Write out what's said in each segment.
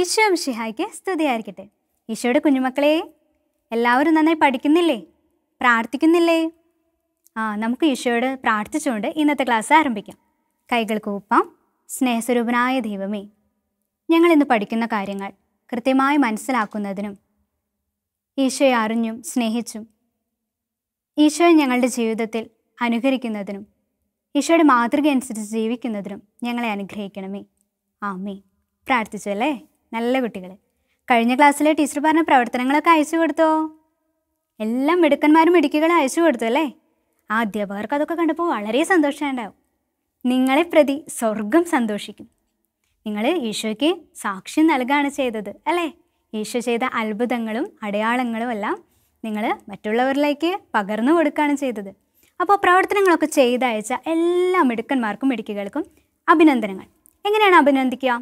ഈശോ ഷിഹായ്ക്ക് സ്തുതിയായിരിക്കട്ടെ ഈശോയുടെ കുഞ്ഞുമക്കളെ എല്ലാവരും നന്നായി പഠിക്കുന്നില്ലേ പ്രാർത്ഥിക്കുന്നില്ലേ ആ നമുക്ക് ഈശോയോട് പ്രാർത്ഥിച്ചുകൊണ്ട് ഇന്നത്തെ ക്ലാസ് ആരംഭിക്കാം കൈകൾ കൂപ്പാം സ്നേഹസ്വരൂപനായ ദൈവമേ ഞങ്ങൾ ഇന്ന് പഠിക്കുന്ന കാര്യങ്ങൾ കൃത്യമായി മനസ്സിലാക്കുന്നതിനും ഈശോയെ അറിഞ്ഞും സ്നേഹിച്ചും ഈശോയെ ഞങ്ങളുടെ ജീവിതത്തിൽ അനുകരിക്കുന്നതിനും ഈശോയുടെ മാതൃക അനുസരിച്ച് ജീവിക്കുന്നതിനും ഞങ്ങളെ അനുഗ്രഹിക്കണമേ ആമേ അല്ലേ നല്ല കുട്ടികൾ കഴിഞ്ഞ ക്ലാസ്സിലെ ടീച്ചർ പറഞ്ഞ പ്രവർത്തനങ്ങളൊക്കെ അയച്ചു കൊടുത്തോ എല്ലാം മിടുക്കന്മാരും മിടുക്കികളും അയച്ചു കൊടുത്തു അല്ലേ ആ അധ്യാപകർക്ക് അതൊക്കെ കണ്ടപ്പോൾ വളരെ സന്തോഷമുണ്ടാവും നിങ്ങളെ പ്രതി സ്വർഗം സന്തോഷിക്കും നിങ്ങൾ ഈശോയ്ക്ക് സാക്ഷ്യം നൽകുകയാണ് ചെയ്തത് അല്ലേ ഈശോ ചെയ്ത അത്ഭുതങ്ങളും അടയാളങ്ങളും എല്ലാം നിങ്ങൾ മറ്റുള്ളവരിലേക്ക് പകർന്നു കൊടുക്കുകയാണ് ചെയ്തത് അപ്പോൾ പ്രവർത്തനങ്ങളൊക്കെ ചെയ്തയച്ച എല്ലാ മിടുക്കന്മാർക്കും മിടുക്കികൾക്കും അഭിനന്ദനങ്ങൾ എങ്ങനെയാണ് അഭിനന്ദിക്കുക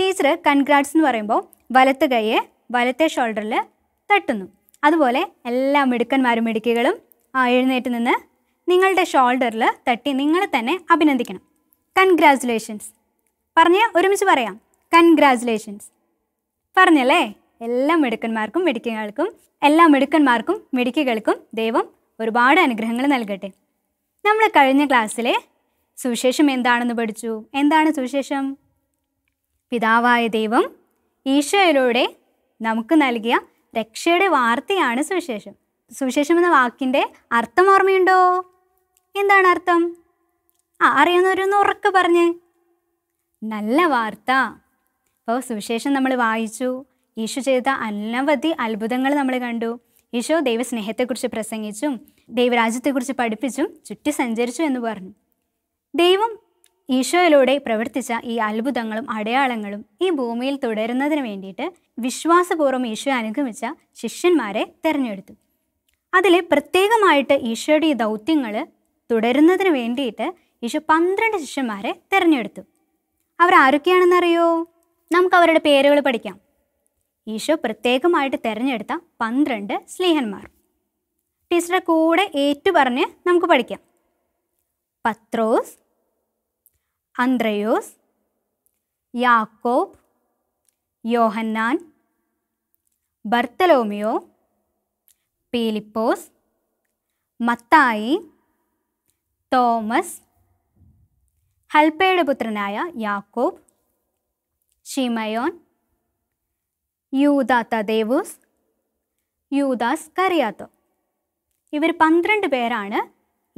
ടീച്ചർ കൺഗ്രാറ്റ്സ് എന്ന് പറയുമ്പോൾ വലത്ത് കൈയെ വലത്തെ ഷോൾഡറിൽ തട്ടുന്നു അതുപോലെ എല്ലാ മിടുക്കന്മാരും മിടുക്കികളും എഴുന്നേറ്റ് നിന്ന് നിങ്ങളുടെ ഷോൾഡറിൽ തട്ടി നിങ്ങളെ തന്നെ അഭിനന്ദിക്കണം കൺഗ്രാജുലേഷൻസ് പറഞ്ഞ് ഒരുമിച്ച് പറയാം കൺഗ്രാജുലേഷൻസ് പറഞ്ഞല്ലേ എല്ലാ മിടുക്കന്മാർക്കും മിടുക്കികൾക്കും എല്ലാ മിടുക്കന്മാർക്കും മിടുക്കികൾക്കും ദൈവം ഒരുപാട് അനുഗ്രഹങ്ങൾ നൽകട്ടെ നമ്മൾ കഴിഞ്ഞ ക്ലാസ്സിലെ സുവിശേഷം എന്താണെന്ന് പഠിച്ചു എന്താണ് സുവിശേഷം പിതാവായ ദൈവം ഈശോയിലൂടെ നമുക്ക് നൽകിയ രക്ഷയുടെ വാർത്തയാണ് സുവിശേഷം സുവിശേഷം എന്ന വാക്കിൻ്റെ അർത്ഥം ഓർമ്മയുണ്ടോ എന്താണ് അർത്ഥം ആ അറിയുന്നവരൊന്ന് ഉറക്കെ പറഞ്ഞ് നല്ല വാർത്ത അപ്പോൾ സുവിശേഷം നമ്മൾ വായിച്ചു ഈശോ ചെയ്ത അനവധി അത്ഭുതങ്ങൾ നമ്മൾ കണ്ടു ഈശോ ദൈവസ്നേഹത്തെക്കുറിച്ച് പ്രസംഗിച്ചും ദൈവരാജ്യത്തെക്കുറിച്ച് പഠിപ്പിച്ചും ചുറ്റി സഞ്ചരിച്ചു എന്ന് പറഞ്ഞു ദൈവം ഈശോയിലൂടെ പ്രവർത്തിച്ച ഈ അത്ഭുതങ്ങളും അടയാളങ്ങളും ഈ ഭൂമിയിൽ തുടരുന്നതിന് വേണ്ടിയിട്ട് വിശ്വാസപൂർവ്വം ഈശോ അനുഗമിച്ച ശിഷ്യന്മാരെ തിരഞ്ഞെടുത്തു അതിൽ പ്രത്യേകമായിട്ട് ഈശോയുടെ ഈ ദൗത്യങ്ങൾ തുടരുന്നതിന് വേണ്ടിയിട്ട് ഈശോ പന്ത്രണ്ട് ശിഷ്യന്മാരെ തിരഞ്ഞെടുത്തു അവർ ആരൊക്കെയാണെന്നറിയോ നമുക്ക് അവരുടെ പേരുകൾ പഠിക്കാം ഈശോ പ്രത്യേകമായിട്ട് തിരഞ്ഞെടുത്ത പന്ത്രണ്ട് സ്നേഹന്മാർ ടീച്ചറുടെ കൂടെ ഏറ്റു പറഞ്ഞ് നമുക്ക് പഠിക്കാം പത്രോസ് അന്ത്രയോസ് യാക്കോബ് യോഹന്നാൻ ബർത്തലോമിയോ പീലിപ്പോസ് മത്തായി തോമസ് ഹൽപ്പയുടെ പുത്രനായ യാക്കോബ് ഷിമയോൻ യൂദാ തദേവൂസ് യൂദാസ് കറിയാത്തോ ഇവർ പന്ത്രണ്ട് പേരാണ്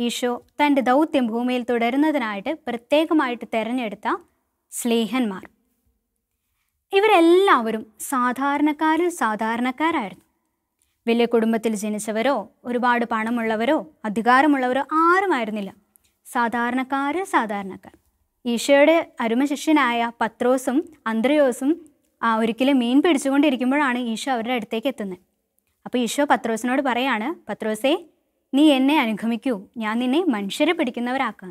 ഈശോ തൻ്റെ ദൗത്യം ഭൂമിയിൽ തുടരുന്നതിനായിട്ട് പ്രത്യേകമായിട്ട് തിരഞ്ഞെടുത്ത സ്ലേഹന്മാർ ഇവരെല്ലാവരും സാധാരണക്കാരിൽ സാധാരണക്കാരായിരുന്നു വലിയ കുടുംബത്തിൽ ജനിച്ചവരോ ഒരുപാട് പണമുള്ളവരോ അധികാരമുള്ളവരോ ആരുമായിരുന്നില്ല സാധാരണക്കാർ സാധാരണക്കാർ ഈശോയുടെ അരുമശിഷ്യനായ പത്രോസും അന്ത്രയോസും ഒരിക്കലും മീൻ പിടിച്ചുകൊണ്ടിരിക്കുമ്പോഴാണ് ഈശോ അവരുടെ അടുത്തേക്ക് എത്തുന്നത് അപ്പോൾ ഈശോ പത്രോസിനോട് പറയാണ് പത്രോസേ നീ എന്നെ അനുഗമിക്കൂ ഞാൻ നിന്നെ മനുഷ്യരെ പിടിക്കുന്നവരാക്കാം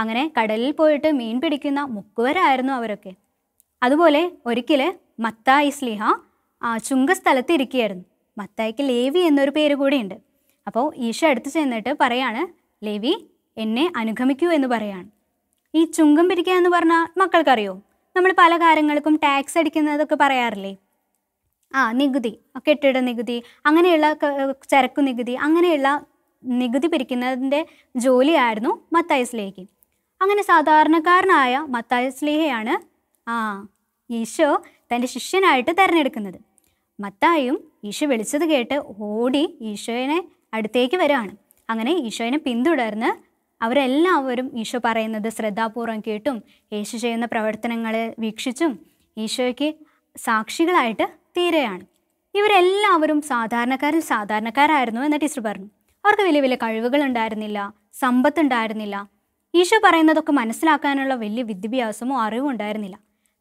അങ്ങനെ കടലിൽ പോയിട്ട് മീൻ പിടിക്കുന്ന മുക്കുവരായിരുന്നു അവരൊക്കെ അതുപോലെ ഒരിക്കൽ മത്തായി സ്ലിഹ സ്ഥലത്ത് ഇരിക്കുകയായിരുന്നു മത്തായിക്ക് ലേവി എന്നൊരു പേര് കൂടിയുണ്ട് അപ്പോൾ ഈശോ അടുത്ത് ചെന്നിട്ട് പറയാണ് ലേവി എന്നെ അനുഗമിക്കൂ എന്ന് പറയാണ് ഈ ചുങ്കം പിരിക്കുക എന്ന് പറഞ്ഞാൽ മക്കൾക്കറിയോ നമ്മൾ പല കാര്യങ്ങൾക്കും ടാക്സ് അടിക്കുന്നതൊക്കെ പറയാറില്ലേ ആ നികുതി കെട്ടിട നികുതി അങ്ങനെയുള്ള ചരക്കു നികുതി അങ്ങനെയുള്ള നികുതി പിരിക്കുന്നതിൻ്റെ ജോലിയായിരുന്നു മത്തായസ് ലേഖി അങ്ങനെ സാധാരണക്കാരനായ മത്തായസ് ആ ഈശോ തൻ്റെ ശിഷ്യനായിട്ട് തിരഞ്ഞെടുക്കുന്നത് മത്തായും ഈശോ വിളിച്ചത് കേട്ട് ഓടി ഈശോയെ അടുത്തേക്ക് വരികയാണ് അങ്ങനെ ഈശോയെ പിന്തുടർന്ന് അവരെല്ലാവരും ഈശോ പറയുന്നത് ശ്രദ്ധാപൂർവം കേട്ടും യേശു ചെയ്യുന്ന പ്രവർത്തനങ്ങളെ വീക്ഷിച്ചും ഈശോയ്ക്ക് സാക്ഷികളായിട്ട് തീരെയാണ് ഇവരെല്ലാവരും സാധാരണക്കാരിൽ സാധാരണക്കാരായിരുന്നു എന്ന് ടീച്ചർ പറഞ്ഞു അവർക്ക് വലിയ വലിയ കഴിവുകൾ ഉണ്ടായിരുന്നില്ല സമ്പത്ത് ഉണ്ടായിരുന്നില്ല ഈശോ പറയുന്നതൊക്കെ മനസ്സിലാക്കാനുള്ള വലിയ വിദ്യാഭ്യാസമോ അറിവോ ഉണ്ടായിരുന്നില്ല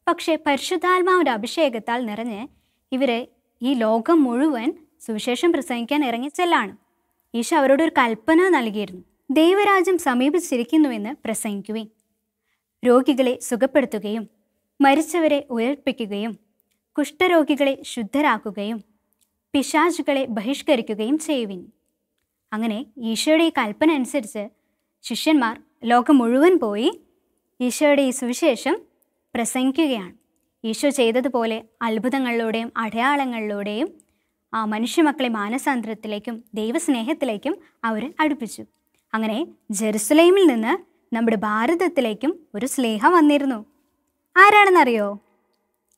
പക്ഷേ പരിശുദ്ധാത്മാവിൻ്റെ അഭിഷേകത്താൽ നിറഞ്ഞ് ഇവരെ ഈ ലോകം മുഴുവൻ സുവിശേഷം പ്രസംഗിക്കാൻ ഇറങ്ങി ചെല്ലാണ് ഈശോ അവരോട് ഒരു കൽപ്പന നൽകിയിരുന്നു ദൈവരാജ്യം സമീപിച്ചിരിക്കുന്നുവെന്ന് പ്രസംഗിക്കുവി രോഗികളെ സുഖപ്പെടുത്തുകയും മരിച്ചവരെ ഉയർപ്പിക്കുകയും കുഷ്ഠരോഗികളെ ശുദ്ധരാക്കുകയും പിശാചുകളെ ബഹിഷ്കരിക്കുകയും ചെയ്യുവിൻ അങ്ങനെ ഈശോയുടെ ഈ കൽപ്പന അനുസരിച്ച് ശിഷ്യന്മാർ ലോകം മുഴുവൻ പോയി ഈശോയുടെ ഈ സുവിശേഷം പ്രസംഗിക്കുകയാണ് ഈശോ ചെയ്തതുപോലെ അത്ഭുതങ്ങളിലൂടെയും അടയാളങ്ങളിലൂടെയും ആ മനുഷ്യമക്കളെ മാനസാന്തരത്തിലേക്കും ദൈവസ്നേഹത്തിലേക്കും അവർ അടുപ്പിച്ചു അങ്ങനെ ജെറുസലേമിൽ നിന്ന് നമ്മുടെ ഭാരതത്തിലേക്കും ഒരു സ്ലേഹ വന്നിരുന്നു ആരാണെന്നറിയോ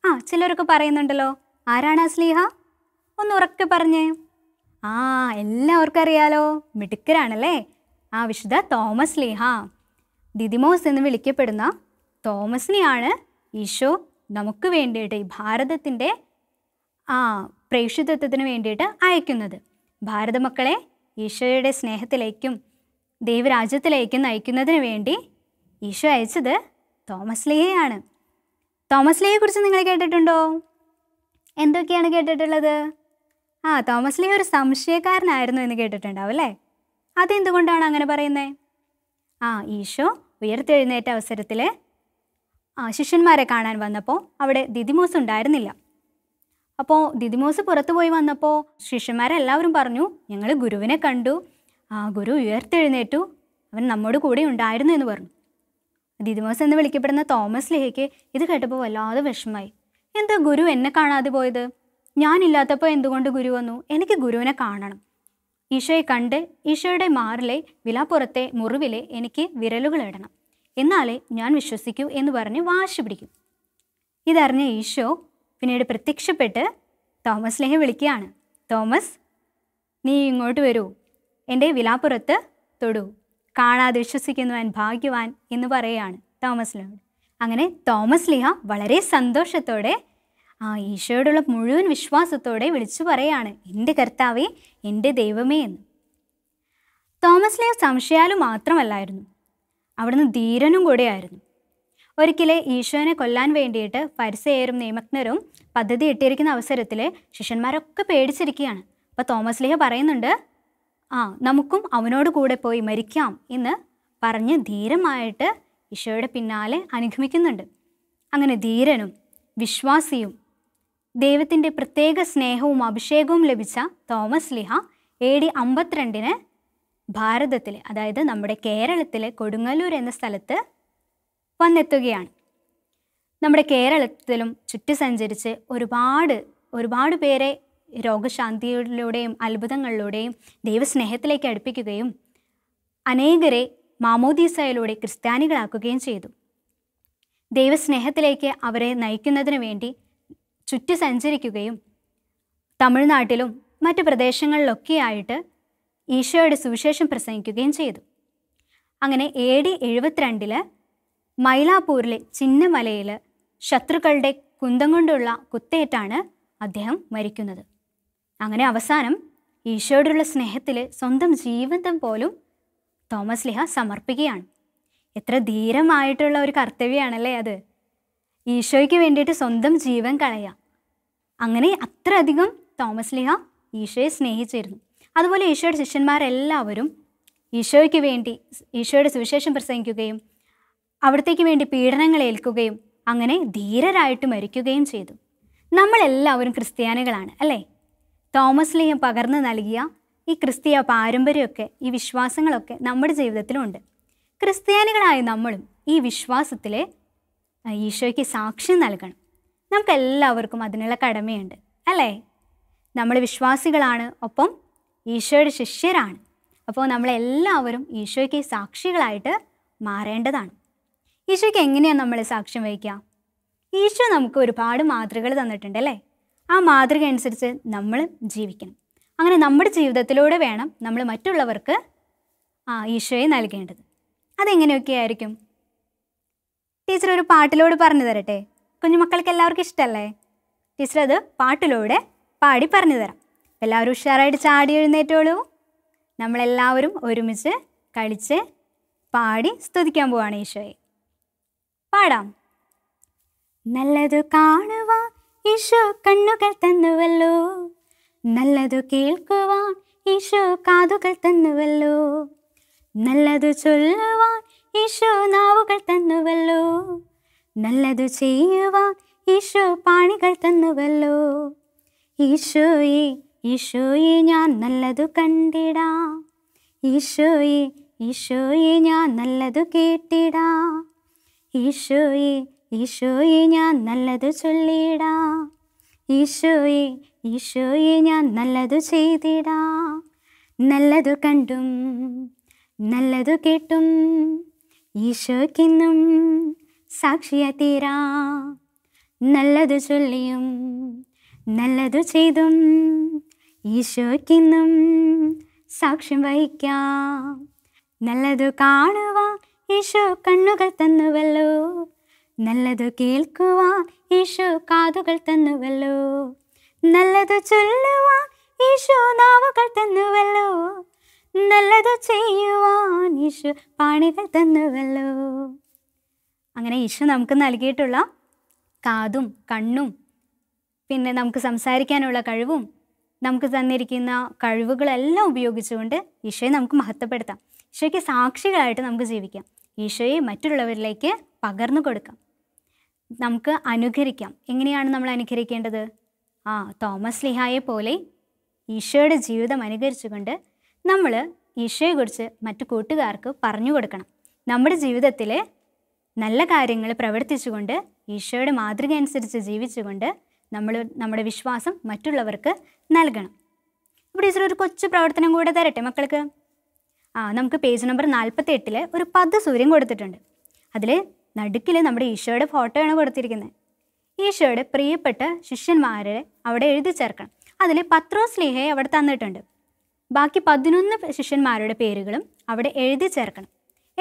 ആ ചിലരൊക്കെ പറയുന്നുണ്ടല്ലോ ആരാണ് ആ സ്നേഹ ഒന്ന് ഉറക്കെ പറഞ്ഞേ ആ എല്ലാവർക്കും അറിയാലോ മിടുക്കരാണല്ലേ ആ വിശുദ്ധ തോമസ് ലീഹ ദിദിമോസ് എന്ന് വിളിക്കപ്പെടുന്ന തോമസിനെയാണ് ഈശോ നമുക്ക് വേണ്ടിയിട്ട് ഈ ഭാരതത്തിൻ്റെ ആ പ്രേക്ഷിതത്വത്തിന് വേണ്ടിയിട്ട് അയക്കുന്നത് ഭാരതമക്കളെ ഈശോയുടെ സ്നേഹത്തിലേക്കും ദൈവരാജ്യത്തിലേക്കും നയിക്കുന്നതിന് വേണ്ടി ഈശോ അയച്ചത് തോമസ് ലേയാണ് തോമസ് ലേയെക്കുറിച്ച് നിങ്ങൾ കേട്ടിട്ടുണ്ടോ എന്തൊക്കെയാണ് കേട്ടിട്ടുള്ളത് ആ തോമസ് ലീ ഒരു സംശയക്കാരനായിരുന്നു എന്ന് കേട്ടിട്ടുണ്ടാവും അല്ലേ അതെന്തുകൊണ്ടാണ് അങ്ങനെ പറയുന്നത് ആ ഈശോ ഉയർത്തെഴുന്നേറ്റ അവസരത്തിൽ ശിഷ്യന്മാരെ കാണാൻ വന്നപ്പോൾ അവിടെ ദിദിമോസ് ഉണ്ടായിരുന്നില്ല അപ്പോൾ ദിദിമോസ് പുറത്തു പോയി വന്നപ്പോൾ ശിഷ്യന്മാരെല്ലാവരും പറഞ്ഞു ഞങ്ങൾ ഗുരുവിനെ കണ്ടു ആ ഗുരു ഉയർത്തെഴുന്നേറ്റു അവൻ നമ്മോട് കൂടെ ഉണ്ടായിരുന്നു എന്ന് പറഞ്ഞു ദിദിമോസ് എന്ന് വിളിക്കപ്പെടുന്ന തോമസ് ലേഹയ്ക്ക് ഇത് കേട്ടപ്പോൾ വല്ലാതെ വിഷമായി എന്താ ഗുരു എന്നെ കാണാതെ പോയത് ഞാനില്ലാത്തപ്പോൾ എന്തുകൊണ്ട് ഗുരു വന്നു എനിക്ക് ഗുരുവിനെ കാണണം ഈശോയെ കണ്ട് ഈശോയുടെ മാറിലെ വിലാപ്പുറത്തെ മുറിവിലെ എനിക്ക് വിരലുകൾ ഇടണം എന്നാലേ ഞാൻ വിശ്വസിക്കൂ എന്ന് പറഞ്ഞ് വാശി പിടിക്കും ഇതറിഞ്ഞ ഈശോ പിന്നീട് പ്രത്യക്ഷപ്പെട്ട് തോമസ് ലേഹ വിളിക്കുകയാണ് തോമസ് നീ ഇങ്ങോട്ട് വരൂ എൻ്റെ വിലാപ്പുറത്ത് തൊടു കാണാതെ വിശ്വസിക്കുന്നവൻ ഭാഗ്യവാൻ എന്ന് പറയുകയാണ് തോമസ് ലിഹയോട് അങ്ങനെ തോമസ് ലിഹ വളരെ സന്തോഷത്തോടെ ആ ഈശോയോടുള്ള മുഴുവൻ വിശ്വാസത്തോടെ വിളിച്ചു പറയാണ് എൻ്റെ കർത്താവേ എൻ്റെ ദൈവമേ എന്ന് തോമസ് ലേ സംശയാലു മാത്രമല്ലായിരുന്നു അവിടുന്ന് ധീരനും കൂടെയായിരുന്നു ഒരിക്കലെ ഈശോനെ കൊല്ലാൻ വേണ്ടിയിട്ട് പരിസയരും നിയമജ്ഞരും പദ്ധതി ഇട്ടിരിക്കുന്ന അവസരത്തിൽ ശിഷ്യന്മാരൊക്കെ പേടിച്ചിരിക്കുകയാണ് അപ്പോൾ തോമസ് ലേഹ പറയുന്നുണ്ട് ആ നമുക്കും അവനോട് കൂടെ പോയി മരിക്കാം എന്ന് പറഞ്ഞ് ധീരമായിട്ട് ഈശോയുടെ പിന്നാലെ അനുഗമിക്കുന്നുണ്ട് അങ്ങനെ ധീരനും വിശ്വാസിയും ദൈവത്തിൻ്റെ പ്രത്യേക സ്നേഹവും അഭിഷേകവും ലഭിച്ച തോമസ് ലിഹ എ ഡി അമ്പത്തിരണ്ടിന് ഭാരതത്തിൽ അതായത് നമ്മുടെ കേരളത്തിലെ കൊടുങ്ങല്ലൂർ എന്ന സ്ഥലത്ത് വന്നെത്തുകയാണ് നമ്മുടെ കേരളത്തിലും ചുറ്റി സഞ്ചരിച്ച് ഒരുപാട് ഒരുപാട് പേരെ രോഗശാന്തിയിലൂടെയും അത്ഭുതങ്ങളിലൂടെയും ദൈവസ്നേഹത്തിലേക്ക് അടുപ്പിക്കുകയും അനേകരെ മാമോദീസയിലൂടെ ക്രിസ്ത്യാനികളാക്കുകയും ചെയ്തു ദൈവസ്നേഹത്തിലേക്ക് അവരെ നയിക്കുന്നതിന് വേണ്ടി ചുറ്റി സഞ്ചരിക്കുകയും തമിഴ്നാട്ടിലും മറ്റ് പ്രദേശങ്ങളിലൊക്കെയായിട്ട് ഈശോയുടെ സുവിശേഷം പ്രസംഗിക്കുകയും ചെയ്തു അങ്ങനെ എ ഡി എഴുപത്തിരണ്ടില് മൈലാപൂരിലെ ചിന്നമലയിൽ ശത്രുക്കളുടെ കുന്തം കൊണ്ടുള്ള കുത്തേറ്റാണ് അദ്ദേഹം മരിക്കുന്നത് അങ്ങനെ അവസാനം ഈശോയോടുള്ള സ്നേഹത്തിൽ സ്വന്തം ജീവിതം പോലും തോമസ് ലിഹ സമർപ്പിക്കുകയാണ് എത്ര ധീരമായിട്ടുള്ള ഒരു കർത്തവ്യമാണല്ലേ അത് ഈശോയ്ക്ക് വേണ്ടിയിട്ട് സ്വന്തം ജീവൻ കളയാം അങ്ങനെ അത്രയധികം തോമസ് ലിഹ ഈശോയെ സ്നേഹിച്ചിരുന്നു അതുപോലെ ഈശോയുടെ ശിഷ്യന്മാരെല്ലാവരും ഈശോയ്ക്ക് വേണ്ടി ഈശോയുടെ സുവിശേഷം പ്രസംഗിക്കുകയും അവിടത്തേക്ക് വേണ്ടി പീഡനങ്ങൾ ഏൽക്കുകയും അങ്ങനെ ധീരരായിട്ട് മരിക്കുകയും ചെയ്തു നമ്മളെല്ലാവരും ക്രിസ്ത്യാനികളാണ് അല്ലേ തോമസ് ലിഹ പകർന്നു നൽകിയ ഈ ക്രിസ്തീയ പാരമ്പര്യമൊക്കെ ഈ വിശ്വാസങ്ങളൊക്കെ നമ്മുടെ ജീവിതത്തിലുണ്ട് ക്രിസ്ത്യാനികളായ നമ്മളും ഈ വിശ്വാസത്തിലെ ഈശോയ്ക്ക് സാക്ഷ്യം നൽകണം എല്ലാവർക്കും അതിനുള്ള കടമയുണ്ട് അല്ലേ നമ്മൾ വിശ്വാസികളാണ് ഒപ്പം ഈശോയുടെ ശിഷ്യരാണ് അപ്പോൾ നമ്മളെല്ലാവരും ഈശോയ്ക്ക് സാക്ഷികളായിട്ട് മാറേണ്ടതാണ് ഈശോയ്ക്ക് എങ്ങനെയാണ് നമ്മൾ സാക്ഷ്യം വഹിക്കുക ഈശോ നമുക്ക് ഒരുപാട് മാതൃകകൾ തന്നിട്ടുണ്ട് അല്ലേ ആ മാതൃക അനുസരിച്ച് നമ്മൾ ജീവിക്കണം അങ്ങനെ നമ്മുടെ ജീവിതത്തിലൂടെ വേണം നമ്മൾ മറ്റുള്ളവർക്ക് ആ ഈശോയെ നൽകേണ്ടത് അതെങ്ങനെയൊക്കെ ആയിരിക്കും ടീച്ചർ ഒരു പാട്ടിലൂടെ പറഞ്ഞു തരട്ടെ കുഞ്ഞുമക്കൾക്ക് എല്ലാവർക്കും ഇഷ്ടമല്ലേ ടീച്ചർ അത് പാട്ടിലൂടെ പാടി പറഞ്ഞു തരാം എല്ലാവരും ഉഷാറായിട്ട് ചാടി എഴുന്നേറ്റോളൂ നമ്മളെല്ലാവരും ഒരുമിച്ച് കളിച്ച് പാടി സ്തുതിക്കാൻ പോവാണ് ഈശോയെ പാടാം നല്ലതു കാണുവാൻ ഈശോ കണ്ണുകൾ തന്നുവല്ലോ നല്ലതു കേൾക്കുവാൻ ഈശോ കാതുകൾ തന്നുവല്ലോ നല്ലതു ചൊല്ലുവാൻ ഈശോ നാവുകൾ തന്നുവല്ലോ നല്ലത് ചെയ്യുവാൻ ഈശോ പാണികൾ തന്നുവല്ലോ ഈശോയെ ഈശോയെ ഞാൻ നല്ലതു കണ്ടിടാ ഈശോയെ ഈശോയെ ഞാൻ നല്ലതു കേട്ടിടാ ഈശോയെ ഈശോയെ ഞാൻ നല്ലതു ചൊല്ലിടാ ഈശോയെ ഈശോയെ ഞാൻ നല്ലതു ചെയ്തിടാ നല്ലതു കണ്ടും നല്ലതു കേട്ടും ഈശോക്കിന്നും സാക്ഷിയ തീരാ നല്ലതു ചൊല്ലിയും നല്ലതു ചെയ്തും ഈശോക്കിന്നും സാക്ഷ്യം വഹിക്കാം നല്ലതു കാണുവാൻ ഈശോ കണ്ണുകൾ തന്നുവല്ലോ നല്ലതു കേൾക്കുവാൻ ഈശോ കാതുകൾ തന്നുവല്ലോ നല്ലതു ചൊല്ലുവാൻ ഈശോ നാവുകൾ തന്നുവല്ലോ നല്ലത് ചെയ്യുവാൻ ഈശു പാണികൾ തന്നുവല്ലോ അങ്ങനെ ഈശോ നമുക്ക് നൽകിയിട്ടുള്ള കാതും കണ്ണും പിന്നെ നമുക്ക് സംസാരിക്കാനുള്ള കഴിവും നമുക്ക് തന്നിരിക്കുന്ന കഴിവുകളെല്ലാം ഉപയോഗിച്ചുകൊണ്ട് ഈശോയെ നമുക്ക് മഹത്വപ്പെടുത്താം ഈശോയ്ക്ക് സാക്ഷികളായിട്ട് നമുക്ക് ജീവിക്കാം ഈശോയെ മറ്റുള്ളവരിലേക്ക് പകർന്നു കൊടുക്കാം നമുക്ക് അനുകരിക്കാം എങ്ങനെയാണ് നമ്മൾ അനുകരിക്കേണ്ടത് ആ തോമസ് ലിഹായെ പോലെ ഈശോയുടെ ജീവിതം അനുകരിച്ചുകൊണ്ട് നമ്മൾ ഈശോയെക്കുറിച്ച് മറ്റു കൂട്ടുകാർക്ക് പറഞ്ഞു കൊടുക്കണം നമ്മുടെ ജീവിതത്തിൽ നല്ല കാര്യങ്ങൾ പ്രവർത്തിച്ചുകൊണ്ട് ഈശോയുടെ മാതൃക അനുസരിച്ച് ജീവിച്ചുകൊണ്ട് നമ്മൾ നമ്മുടെ വിശ്വാസം മറ്റുള്ളവർക്ക് നൽകണം ഇവിടെ ടീച്ചർ ഒരു കൊച്ചു പ്രവർത്തനം കൂടെ തരട്ടെ മക്കൾക്ക് ആ നമുക്ക് പേജ് നമ്പർ നാൽപ്പത്തി എട്ടിൽ ഒരു പദ സൂര്യൻ കൊടുത്തിട്ടുണ്ട് അതിൽ നടുക്കിൽ നമ്മുടെ ഈശോയുടെ ഫോട്ടോയാണ് കൊടുത്തിരിക്കുന്നത് ഈശോയുടെ പ്രിയപ്പെട്ട ശിഷ്യന്മാരെ അവിടെ എഴുതി ചേർക്കണം അതിൽ പത്രോസ് ലീഹയെ അവിടെ തന്നിട്ടുണ്ട് ബാക്കി പതിനൊന്ന് ശിഷ്യന്മാരുടെ പേരുകളും അവിടെ എഴുതി ചേർക്കണം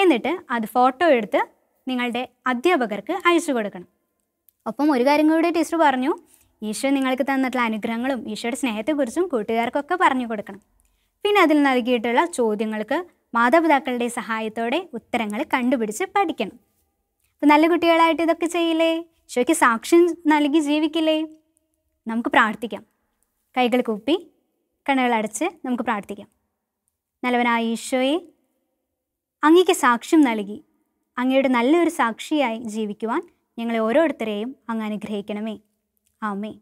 എന്നിട്ട് അത് ഫോട്ടോ എടുത്ത് നിങ്ങളുടെ അധ്യാപകർക്ക് അയച്ചു കൊടുക്കണം ഒപ്പം ഒരു കാര്യം കൂടി ടീച്ചർ പറഞ്ഞു ഈശോ നിങ്ങൾക്ക് തന്നിട്ടുള്ള അനുഗ്രഹങ്ങളും ഈശോയുടെ സ്നേഹത്തെക്കുറിച്ചും കൂട്ടുകാർക്കൊക്കെ പറഞ്ഞു കൊടുക്കണം പിന്നെ അതിൽ നൽകിയിട്ടുള്ള ചോദ്യങ്ങൾക്ക് മാതാപിതാക്കളുടെ സഹായത്തോടെ ഉത്തരങ്ങൾ കണ്ടുപിടിച്ച് പഠിക്കണം അപ്പം നല്ല കുട്ടികളായിട്ട് ഇതൊക്കെ ചെയ്യില്ലേ ഈശോയ്ക്ക് സാക്ഷ്യം നൽകി ജീവിക്കില്ലേ നമുക്ക് പ്രാർത്ഥിക്കാം കൈകൾ കൂപ്പി കണ്ണുകൾ അടച്ച് നമുക്ക് പ്രാർത്ഥിക്കാം നല്ലവനായ ഈശോയെ അങ്ങയ്ക്ക് സാക്ഷ്യം നൽകി അങ്ങയുടെ നല്ലൊരു സാക്ഷിയായി ജീവിക്കുവാൻ ഞങ്ങളെ ഓരോരുത്തരെയും അങ്ങ് അനുഗ്രഹിക്കണമേ ആമേ